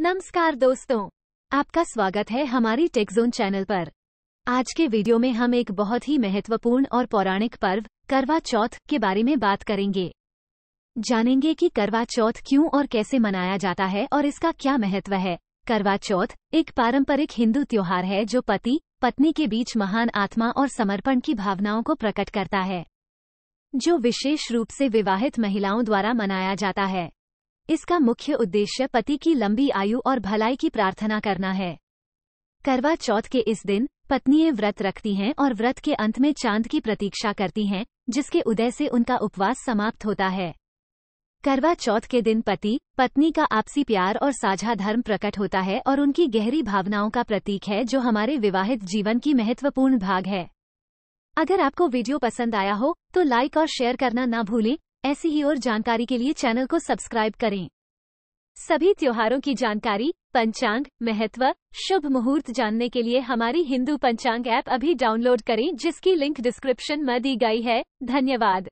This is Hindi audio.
नमस्कार दोस्तों आपका स्वागत है हमारी टेक्जोन चैनल पर आज के वीडियो में हम एक बहुत ही महत्वपूर्ण और पौराणिक पर्व करवा चौथ के बारे में बात करेंगे जानेंगे कि करवा चौथ क्यों और कैसे मनाया जाता है और इसका क्या महत्व है करवा चौथ एक पारंपरिक हिंदू त्योहार है जो पति पत्नी के बीच महान आत्मा और समर्पण की भावनाओं को प्रकट करता है जो विशेष रूप से विवाहित महिलाओं द्वारा मनाया जाता है इसका मुख्य उद्देश्य पति की लंबी आयु और भलाई की प्रार्थना करना है करवा चौथ के इस दिन पत्नियां व्रत रखती हैं और व्रत के अंत में चांद की प्रतीक्षा करती हैं जिसके उदय से उनका उपवास समाप्त होता है करवा चौथ के दिन पति पत्नी का आपसी प्यार और साझा धर्म प्रकट होता है और उनकी गहरी भावनाओं का प्रतीक है जो हमारे विवाहित जीवन की महत्वपूर्ण भाग है अगर आपको वीडियो पसंद आया हो तो लाइक और शेयर करना ना भूलें ऐसी ही और जानकारी के लिए चैनल को सब्सक्राइब करें सभी त्योहारों की जानकारी पंचांग महत्व शुभ मुहूर्त जानने के लिए हमारी हिंदू पंचांग ऐप अभी डाउनलोड करें जिसकी लिंक डिस्क्रिप्शन में दी गई है धन्यवाद